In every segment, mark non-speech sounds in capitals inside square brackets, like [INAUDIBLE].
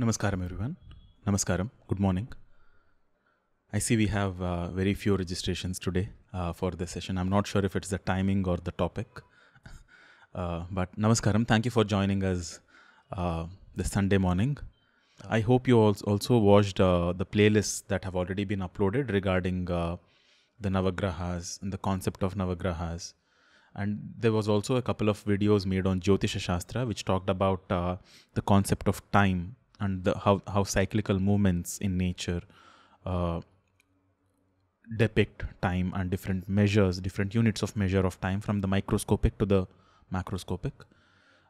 Namaskaram, everyone. Namaskaram. Good morning. I see we have uh, very few registrations today uh, for this session. I'm not sure if it's the timing or the topic. [LAUGHS] Uh, but Namaskaram, thank you for joining us uh, this Sunday morning. I hope you also watched uh, the playlists that have already been uploaded regarding uh, the Navagrahas and the concept of Navagrahas. And there was also a couple of videos made on Jyotisha Shastra, which talked about the concept of time and the, how how cyclical movements in nature uh, depict time and different measures, different units of measure of time from the microscopic to the macroscopic.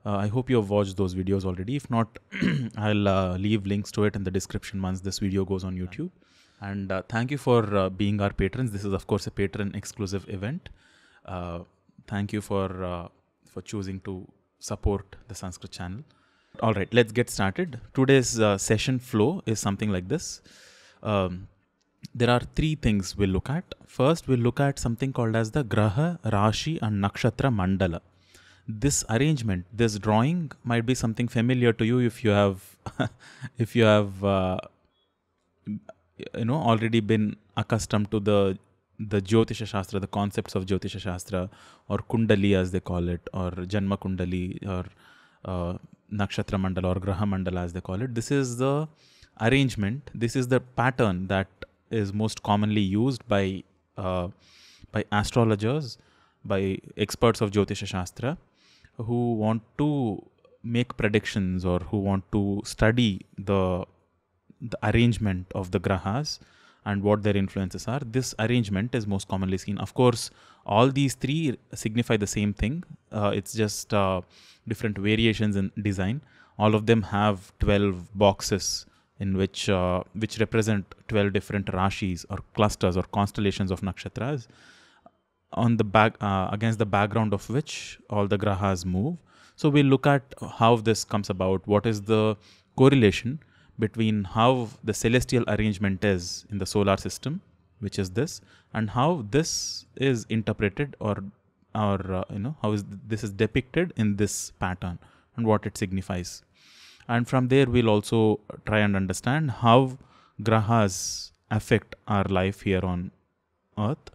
Uh, I hope you have watched those videos already. If not, [CLEARS THROAT] I'll uh, leave links to it in the description once this video goes on YouTube. And uh, thank you for uh, being our patrons. This is, of course, a patron exclusive event. Uh, thank you for uh, for choosing to support the Sanskrit channel. All right, let's get started. Today's uh, session flow is something like this. Um, there are three things we'll look at. First, we'll look at something called as the Graha, Rashi, and Nakshatra Mandala. This arrangement, this drawing, might be something familiar to you if you have, [LAUGHS] if you have, uh, you know, already been accustomed to the the Jyotisha Shastra, the concepts of Jyotisha Shastra, or Kundali as they call it, or Janma Kundali, or uh, nakshatra mandala or graha mandala as they call it this is the arrangement this is the pattern that is most commonly used by uh, by astrologers by experts of jyotisha shastra who want to make predictions or who want to study the the arrangement of the grahas and what their influences are. This arrangement is most commonly seen. Of course, all these three signify the same thing. Uh, it's just uh, different variations in design. All of them have 12 boxes in which uh, which represent 12 different rashis or clusters or constellations of nakshatras on the back uh, against the background of which all the grahas move so we'll look at how this comes about what is the correlation between how the celestial arrangement is in the solar system, which is this, and how this is interpreted or or uh, you know how is th- this is depicted in this pattern and what it signifies. And from there, we'll also try and understand how grahas affect our life here on Earth.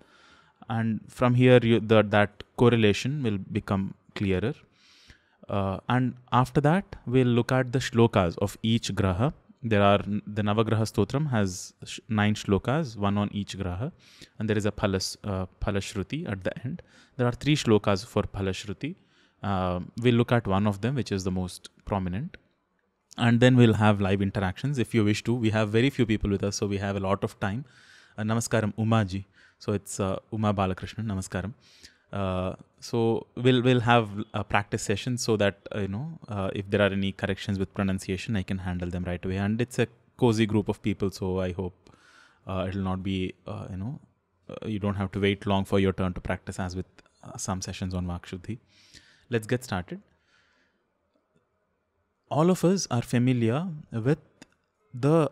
And from here, you, the, that correlation will become clearer. Uh, and after that, we'll look at the shlokas of each graha there are the Navagraha Stotram has sh- nine shlokas, one on each graha, and there is a Palas, uh, Palashruti at the end. There are three shlokas for Palashruti. Uh, we'll look at one of them, which is the most prominent. And then we'll have live interactions if you wish to. We have very few people with us, so we have a lot of time. Uh, namaskaram, Umaji. So it's uh, Uma Balakrishnan. Namaskaram. Uh, so we'll we'll have a practice session so that uh, you know uh, if there are any corrections with pronunciation, I can handle them right away. And it's a cozy group of people, so I hope uh, it'll not be uh, you know you don't have to wait long for your turn to practice as with some sessions on Vakshuddhi. Let's get started. All of us are familiar with the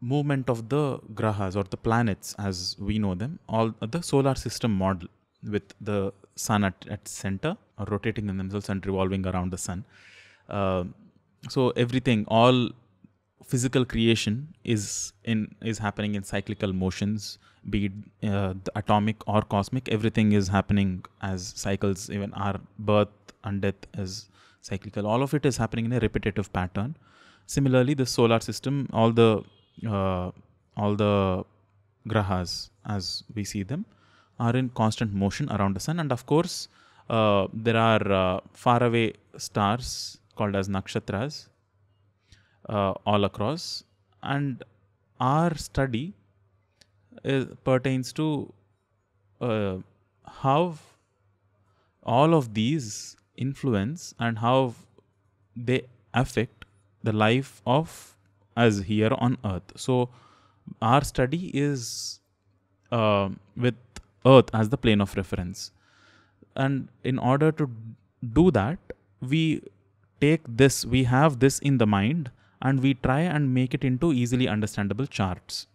movement of the grahas or the planets as we know them, all the solar system model with the sun at, at center rotating in themselves and revolving around the sun uh, so everything all physical creation is in is happening in cyclical motions be it uh, atomic or cosmic everything is happening as cycles even our birth and death is cyclical all of it is happening in a repetitive pattern similarly the solar system all the uh, all the grahas as we see them are in constant motion around the sun. And of course, uh, there are uh, faraway stars called as nakshatras uh, all across. And our study is, uh, pertains to uh, how all of these influence and how they affect the life of us here on earth. So, our study is uh, with earth as the plane of reference and in order to do that we take this we have this in the mind and we try and make it into easily understandable charts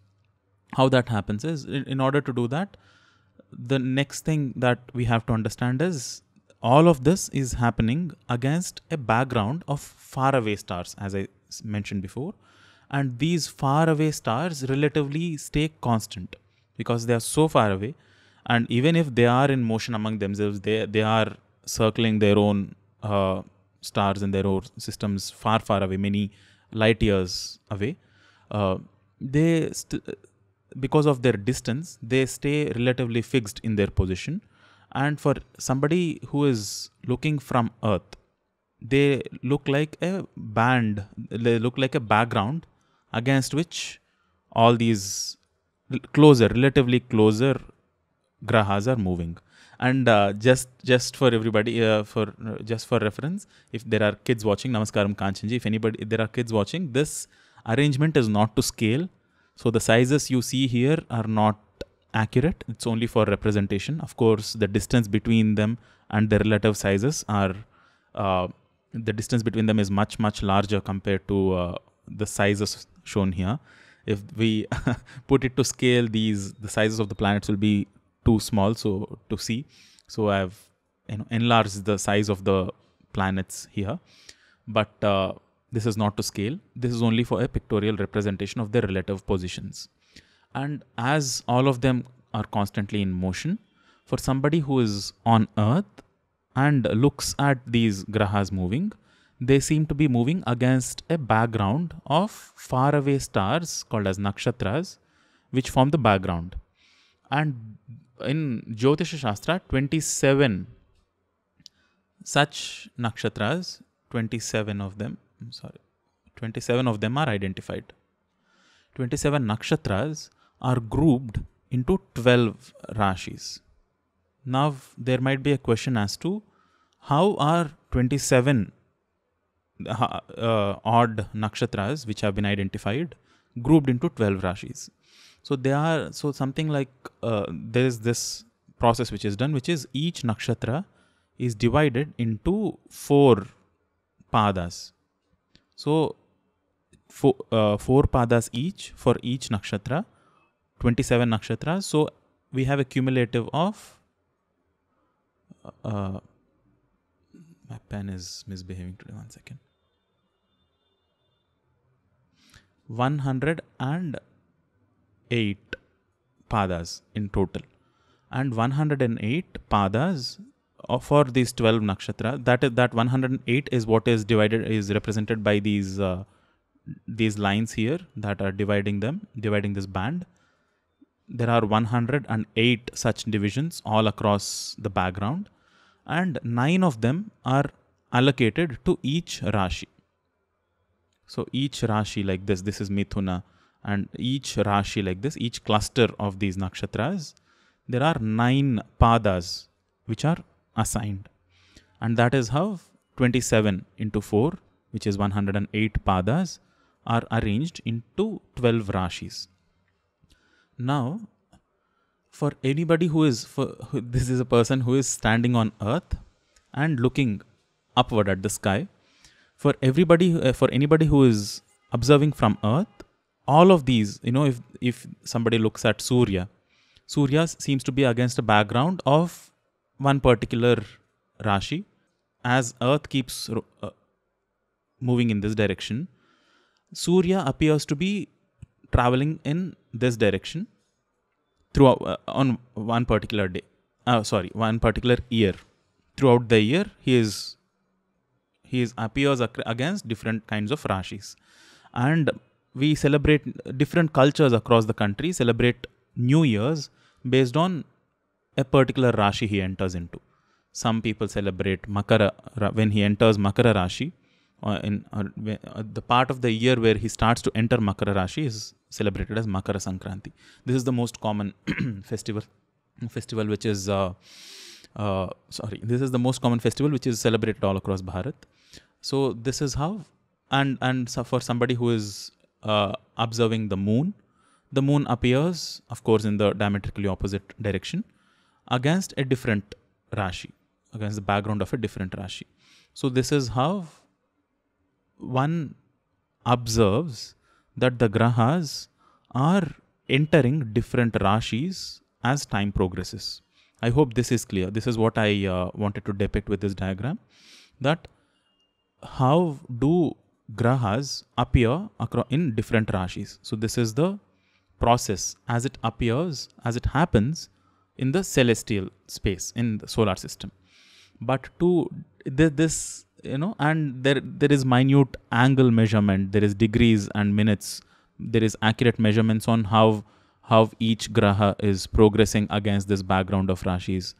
how that happens is in, in order to do that the next thing that we have to understand is all of this is happening against a background of faraway stars as i mentioned before and these faraway stars relatively stay constant because they are so far away and even if they are in motion among themselves they they are circling their own uh, stars and their own systems far far away many light years away uh, they st- because of their distance they stay relatively fixed in their position and for somebody who is looking from earth they look like a band they look like a background against which all these closer relatively closer grahas are moving and uh, just just for everybody uh, for uh, just for reference if there are kids watching namaskaram kanchanji if anybody if there are kids watching this arrangement is not to scale so the sizes you see here are not accurate it's only for representation of course the distance between them and the relative sizes are uh, the distance between them is much much larger compared to uh, the sizes shown here if we [LAUGHS] put it to scale these the sizes of the planets will be too small so to see. So I've you know enlarged the size of the planets here, but uh, this is not to scale. This is only for a pictorial representation of their relative positions. And as all of them are constantly in motion, for somebody who is on Earth and looks at these grahas moving, they seem to be moving against a background of faraway stars called as nakshatras, which form the background. And in Jyotish Shastra, 27 such nakshatras, 27 of them, I'm sorry, 27 of them are identified. 27 nakshatras are grouped into 12 rashis. Now, there might be a question as to how are 27 uh, odd nakshatras which have been identified grouped into 12 rashis? So there are so something like uh, there is this process which is done, which is each nakshatra is divided into four padas. So four, uh, four padas each for each nakshatra, 27 nakshatras. So we have a cumulative of. Uh, uh, my pen is misbehaving today. One second. 100 and 108 padas in total. And 108 padas uh, for these 12 nakshatra, that is, that 108 is what is divided is represented by these uh, these lines here that are dividing them, dividing this band. There are 108 such divisions all across the background, and nine of them are allocated to each Rashi. So each Rashi, like this, this is Mithuna, and each Rashi like this, each cluster of these nakshatras, there are nine padas which are assigned. And that is how 27 into 4, which is 108 padas, are arranged into 12 rashis. Now, for anybody who is, for, this is a person who is standing on earth and looking upward at the sky. For everybody, uh, for anybody who is observing from earth, all of these you know if if somebody looks at surya surya seems to be against a background of one particular rashi as earth keeps uh, moving in this direction surya appears to be traveling in this direction throughout uh, on one particular day uh, sorry one particular year throughout the year he is he is appears against different kinds of rashis and we celebrate different cultures across the country celebrate new years based on a particular rashi he enters into some people celebrate makara when he enters makara rashi or uh, in uh, uh, the part of the year where he starts to enter makara rashi is celebrated as makara sankranti this is the most common [CLEARS THROAT] festival festival which is uh, sorry this is the most common festival which is celebrated all across bharat so this is how and and so for somebody who is uh, observing the moon, the moon appears, of course, in the diametrically opposite direction against a different Rashi, against the background of a different Rashi. So, this is how one observes that the Grahas are entering different Rashis as time progresses. I hope this is clear. This is what I uh, wanted to depict with this diagram that how do grahas appear across in different rashis. So this is the process as it appears, as it happens in the celestial space in the solar system. But to this, you know, and there there is minute angle measurement, there is degrees and minutes, there is accurate measurements on how how each graha is progressing against this background of rashis,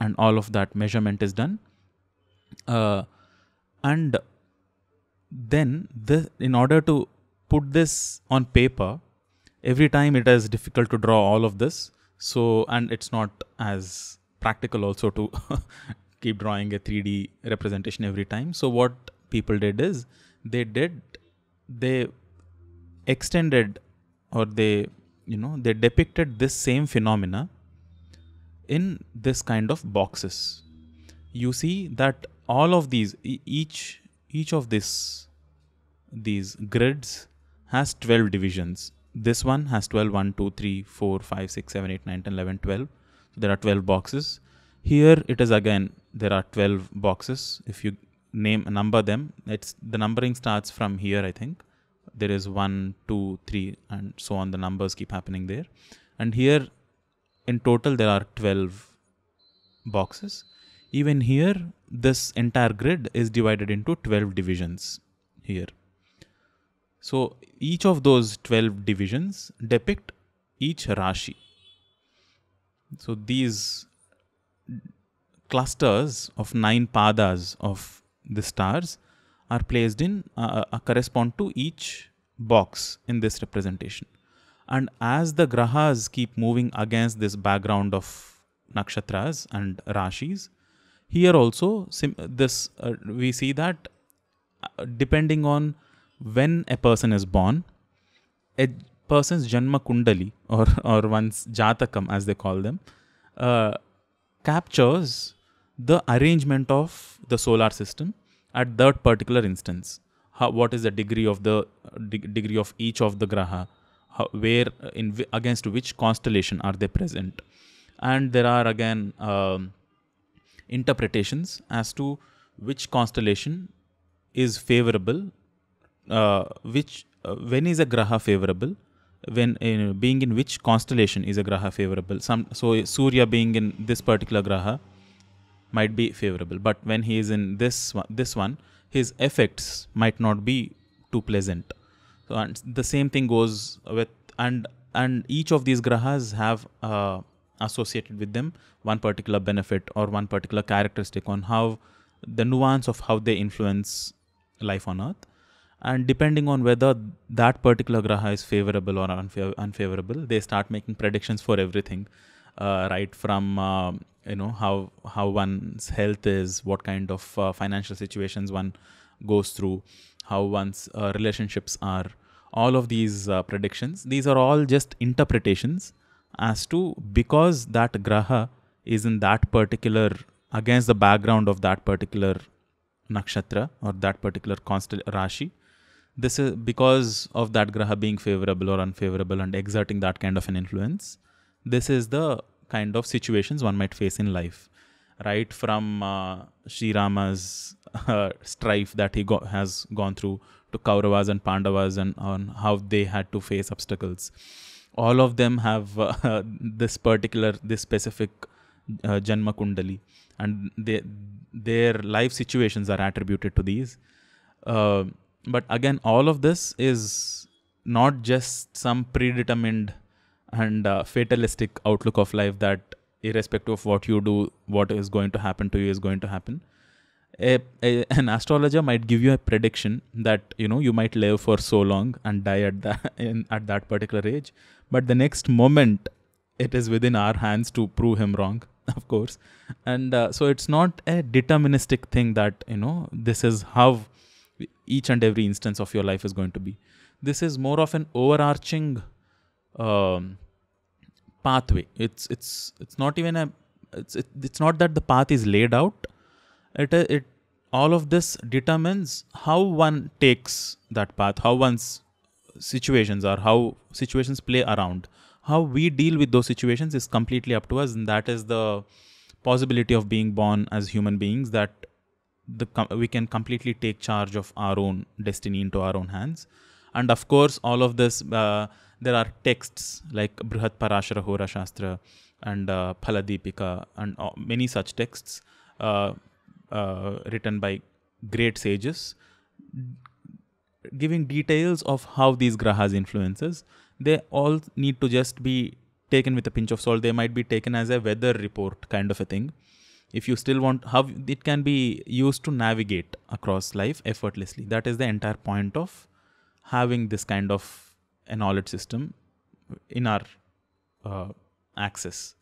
and all of that measurement is done. Uh, and then this, in order to put this on paper every time it is difficult to draw all of this so and it's not as practical also to [LAUGHS] keep drawing a 3d representation every time so what people did is they did they extended or they you know they depicted this same phenomena in this kind of boxes you see that all of these e- each each of this these grids has 12 divisions this one has 12 1 2 3 4 5 6 7 8 9 10 11 12 so there are 12 boxes here it is again there are 12 boxes if you name number them it's the numbering starts from here i think there is 1 2 3 and so on the numbers keep happening there and here in total there are 12 boxes even here, this entire grid is divided into 12 divisions here. So each of those 12 divisions depict each Rashi. So these clusters of nine padas of the stars are placed in, uh, uh, correspond to each box in this representation. And as the grahas keep moving against this background of nakshatras and rashis, here also, this uh, we see that uh, depending on when a person is born, a person's Janma Kundali [LAUGHS] or, or one's Jatakam as they call them uh, captures the arrangement of the solar system at that particular instance. How, what is the degree of the uh, de degree of each of the graha? How, where in against which constellation are they present? And there are again um, interpretations as to which constellation is favorable, uh, which uh, when is a graha favorable, when uh, being in which constellation is a graha favorable. Some so Surya being in this particular graha might be favorable, but when he is in this one, this one, his effects might not be too pleasant. So and the same thing goes with and and each of these grahas have uh, associated with them one particular benefit or one particular characteristic on how the nuance of how they influence life on earth and depending on whether that particular graha is favorable or unfav- unfavorable they start making predictions for everything uh, right from uh, you know how how one's health is what kind of uh, financial situations one goes through how one's uh, relationships are all of these uh, predictions these are all just interpretations as to because that graha is in that particular against the background of that particular nakshatra or that particular constel rashi this is because of that graha being favorable or unfavorable and exerting that kind of an influence this is the kind of situations one might face in life right from uh, Rama's uh, strife that he go- has gone through to Kauravas and Pandavas and on how they had to face obstacles all of them have uh, [LAUGHS] this particular this specific uh, janma kundali and they, their life situations are attributed to these uh, but again all of this is not just some predetermined and uh, fatalistic outlook of life that irrespective of what you do what is going to happen to you is going to happen a, a, an astrologer might give you a prediction that you know you might live for so long and die at that [LAUGHS] in, at that particular age but the next moment it is within our hands to prove him wrong [LAUGHS] of course and uh, so it's not a deterministic thing that you know this is how each and every instance of your life is going to be this is more of an overarching um, pathway it's it's it's not even a it's it, it's not that the path is laid out it it all of this determines how one takes that path, how one's situations are, how situations play around. How we deal with those situations is completely up to us, and that is the possibility of being born as human beings that the we can completely take charge of our own destiny into our own hands. And of course, all of this, uh, there are texts like Brihat Parashara Hora Shastra and uh, Phaladipika and uh, many such texts. Uh, uh, written by great sages, giving details of how these grahas influences. They all need to just be taken with a pinch of salt. They might be taken as a weather report kind of a thing. If you still want how it can be used to navigate across life effortlessly. That is the entire point of having this kind of a knowledge system in our uh, access.